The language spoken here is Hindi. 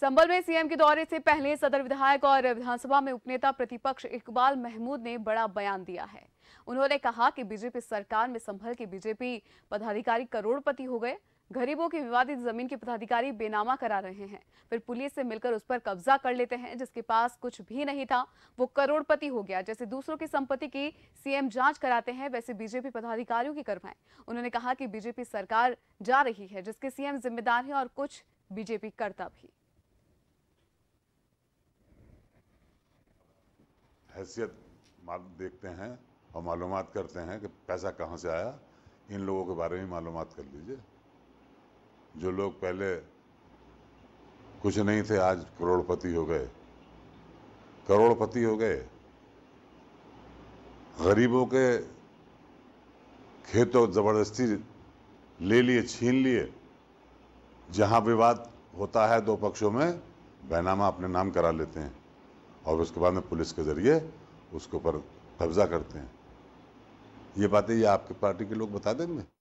संबल में सीएम के दौरे से पहले सदर विधायक और विधानसभा में उपनेता प्रतिपक्ष इकबाल महमूद ने बड़ा बयान दिया है उन्होंने कहा कि बीजेपी सरकार में संभल के बीजेपी पदाधिकारी करोड़पति हो गए गरीबों की विवादित जमीन के पदाधिकारी बेनामा करा रहे हैं फिर पुलिस से मिलकर उस पर कब्जा कर लेते हैं जिसके पास कुछ भी नहीं था वो करोड़पति हो गया जैसे दूसरों की संपत्ति की सीएम जांच कराते हैं वैसे बीजेपी पदाधिकारियों की करवाएं उन्होंने कहा कि बीजेपी सरकार जा रही है जिसके सीएम जिम्मेदार है और कुछ बीजेपी करता भी हैसियत देखते हैं और मालूम करते हैं कि पैसा कहाँ से आया इन लोगों के बारे में मालूम कर लीजिए जो लोग पहले कुछ नहीं थे आज करोड़पति हो गए करोड़पति हो गए गरीबों के खेतों ज़बरदस्ती ले लिए छीन लिए जहाँ विवाद होता है दो पक्षों में बैनामा अपने नाम करा लेते हैं और उसके बाद में पुलिस के ज़रिए उसके ऊपर कब्ज़ा करते हैं ये बातें ये आपकी पार्टी के लोग बता देंगे